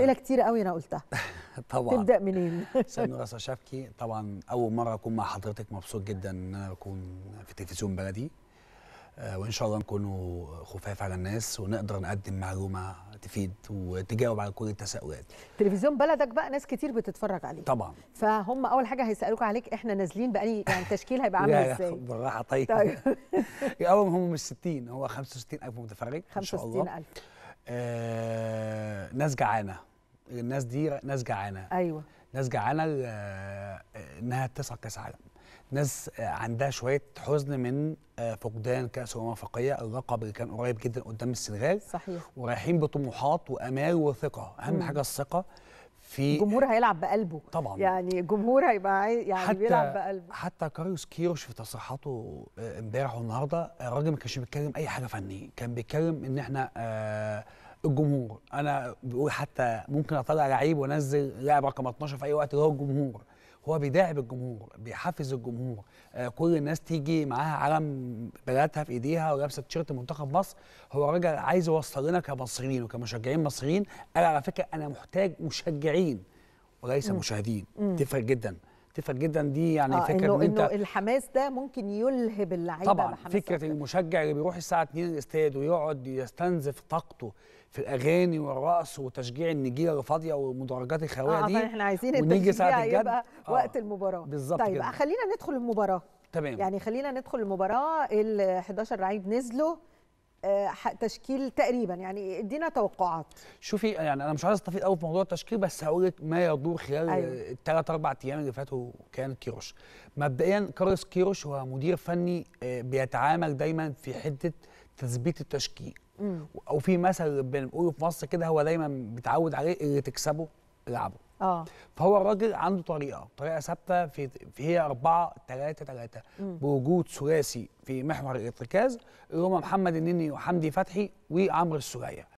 اسئله كتير قوي انا قلتها طبعا تبدا منين سامي راسا شفكي طبعا اول مره اكون مع حضرتك مبسوط جدا ان انا اكون في تلفزيون بلدي آه، وان شاء الله نكونوا خفاف على الناس ونقدر نقدم معلومه تفيد وتجاوب على كل التساؤلات تلفزيون بلدك بقى ناس كتير بتتفرج عليه طبعا فهم اول حاجه هيسالوك عليك احنا نازلين بقى يعني التشكيل هيبقى عامل ازاي بالراحه طيب, طيب. اول هم مش 60 هو 65 الف متفرج ان شاء الله 65 آه ناس جعانه الناس دي ناس جعانه ايوه ناس جعانه انها تصعد كاس عالم ناس عندها شويه حزن من آه، فقدان كاس الامم الافريقيه اللقب اللي كان قريب جدا قدام السنغال صحيح ورايحين بطموحات وامال وثقه اهم مم. حاجه الثقه في الجمهور هيلعب بقلبه طبعا يعني الجمهور هيبقى يعني حتى بيلعب بقلبه حتى كاريوس كيروش في تصريحاته آه، امبارح والنهارده آه، الراجل ما كانش بيتكلم اي حاجه فنيه كان بيتكلم ان احنا آه الجمهور انا بقول حتى ممكن اطلع لعيب وانزل لاعب رقم 12 في اي وقت اللي هو الجمهور هو بيداعب الجمهور بيحفز الجمهور آه كل الناس تيجي معاها علم بلدها في ايديها ولابسه تيشيرت منتخب مصر هو راجل عايز يوصل لنا كمصريين وكمشجعين مصريين قال على فكره انا محتاج مشجعين وليس مشاهدين تفرق جدا اتفق جدا دي يعني آه فكره انه, إنه الحماس ده ممكن يلهب اللعيبه طبعا فكره ان المشجع اللي بيروح الساعه 2 الاستاد ويقعد يستنزف طاقته في الاغاني والرقص وتشجيع النجيله الفاضيه والمدرجات الخاويه آه،, آه دي احنا عايزين ونيجي ساعه الجد يبقى آه وقت المباراه بالظبط طيب كده. خلينا ندخل المباراه تمام يعني خلينا ندخل المباراه ال 11 لعيب نزلوا آه، تشكيل تقريبا يعني ادينا توقعات شوفي يعني انا مش عايز استفيد قوي في موضوع التشكيل بس هقول لك ما يدور خلال أيوه. الثلاث اربع ايام اللي فاتوا كان كيروش مبدئيا كارلوس كيروش هو مدير فني آه، بيتعامل دايما في حته تثبيت التشكيل مم. او في مثل بنقوله في مصر كده هو دايما بيتعود عليه اللي تكسبه العبه اه فهو الراجل عنده طريقه طريقه ثابته في, في هي 4 3 3 بوجود ثلاثي في محور الارتكاز اللي هم محمد النني وحمدي فتحي وعمرو السوريه